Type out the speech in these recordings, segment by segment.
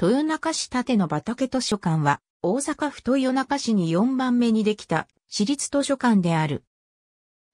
豊中市立の畑図書館は、大阪府豊中市に4番目にできた私立図書館である。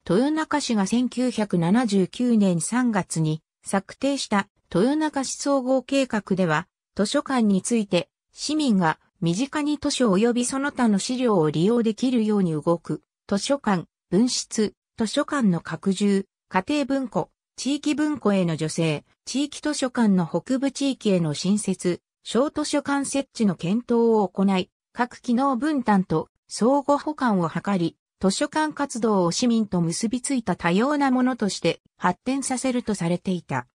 豊中市が1979年3月に策定した豊中市総合計画では、図書館について市民が身近に図書及びその他の資料を利用できるように動く、図書館、文室、図書館の拡充、家庭文庫、地域文庫への助成、地域図書館の北部地域への新設、小図書館設置の検討を行い、各機能分担と相互補完を図り、図書館活動を市民と結びついた多様なものとして発展させるとされていた。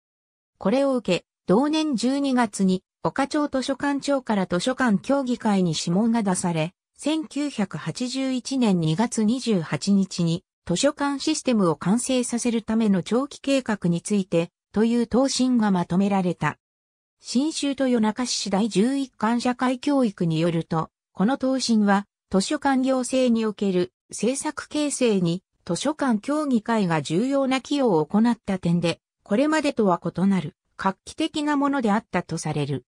これを受け、同年12月に岡町図書館長から図書館協議会に諮問が出され、1981年2月28日に図書館システムを完成させるための長期計画についてという答申がまとめられた。新州と夜中市第11巻社会教育によると、この答申は、図書館行政における政策形成に図書館協議会が重要な寄与を行った点で、これまでとは異なる画期的なものであったとされる。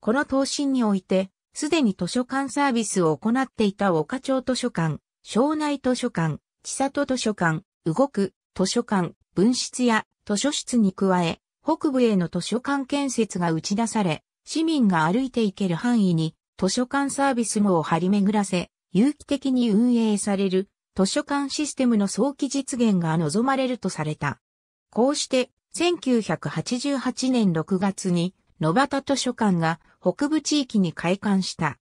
この答申において、すでに図書館サービスを行っていた岡町図書館、庄内図書館、千里図書館、動く図書館、分室や図書室に加え、北部への図書館建設が打ち出され、市民が歩いていける範囲に図書館サービス網を張り巡らせ、有機的に運営される図書館システムの早期実現が望まれるとされた。こうして、1988年6月に野端図書館が北部地域に開館した。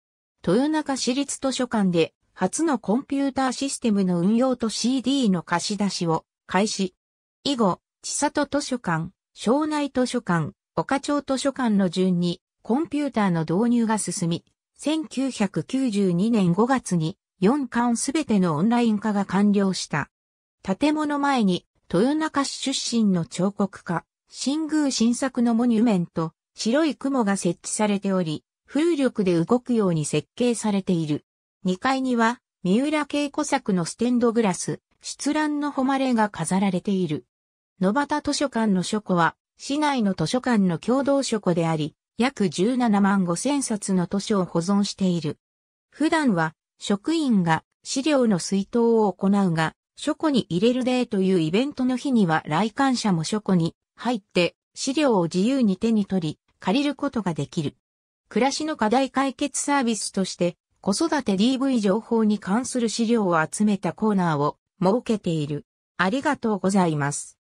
豊中市立図書館で初のコンピューターシステムの運用と CD の貸し出しを開始。以後、千里図書館、省内図書館、岡町図書館の順にコンピューターの導入が進み、1992年5月に4巻すべてのオンライン化が完了した。建物前に豊中市出身の彫刻家、新宮新作のモニュメント、白い雲が設置されており、風力で動くように設計されている。2階には、三浦恵子作のステンドグラス、出乱の誉れが飾られている。野端図書館の書庫は、市内の図書館の共同書庫であり、約17万5千冊の図書を保存している。普段は、職員が資料の水筒を行うが、書庫に入れるデーというイベントの日には来館者も書庫に入って資料を自由に手に取り借りることができる。暮らしの課題解決サービスとして子育て DV 情報に関する資料を集めたコーナーを設けている。ありがとうございます。